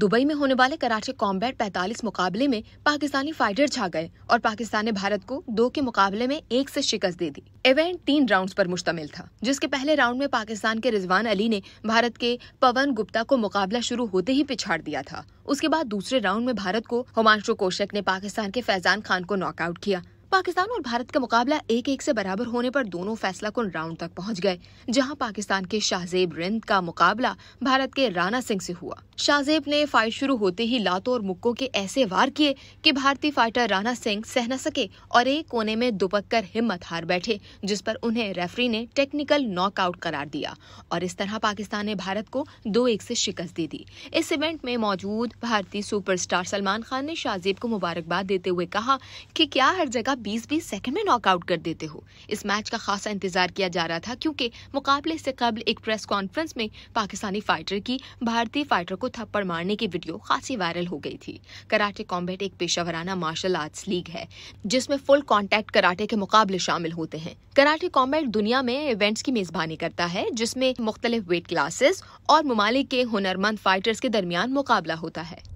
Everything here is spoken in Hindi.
दुबई में होने वाले कराचे कॉम्बैट 45 मुकाबले में पाकिस्तानी फाइटर छा गए और पाकिस्तान ने भारत को दो के मुकाबले में एक से शिकस्त दे दी इवेंट तीन राउंड्स पर मुश्तमिल था जिसके पहले राउंड में पाकिस्तान के रिजवान अली ने भारत के पवन गुप्ता को मुकाबला शुरू होते ही पिछाड़ दिया था उसके बाद दूसरे राउंड में भारत को हुमांशु कोशक ने पाकिस्तान के फैजान खान को नॉकआउट किया पाकिस्तान और भारत का मुकाबला एक एक से बराबर होने पर दोनों फैसला कुल राउंड तक पहुंच गए जहां पाकिस्तान के शाहजेब रिंद का मुकाबला भारत के राणा सिंह से हुआ शाहजेब ने फाइट शुरू होते ही लातों और मुक्कों के ऐसे वार किए कि भारतीय फाइटर राणा सिंह सह न सके और एक कोने में दुपक कर हिम्मत हार बैठे जिस पर उन्हें रेफरी ने टेक्निकल नॉकआउट करार दिया और इस तरह पाकिस्तान ने भारत को दो एक से शिकस्त दे दी इस इवेंट में मौजूद भारतीय सुपरस्टार सलमान खान ने शाहजेब को मुबारकबाद देते हुए कहा कि क्या हर जगह आप 20-20 सेकंड में नॉकआउट कर देते हो इस मैच का खासा इंतजार किया जा रहा था क्योंकि मुकाबले से कबल एक प्रेस कॉन्फ्रेंस में पाकिस्तानी फाइटर की भारतीय फाइटर को थप्पड़ मारने की वीडियो खासी वायरल हो गई थी कराटे कॉम्बेट एक पेशावराना मार्शल आर्ट्स लीग है जिसमें फुल कॉन्टेक्ट कराटे के मुकाबले शामिल होते हैं कराटे कॉम्बेट दुनिया में इवेंट्स की मेजबानी करता है जिसमें मुख्तलिफ वेट क्लासेस और ममालिक के हुनरमंद फाइटर्स के दरमियान मुकाबला होता है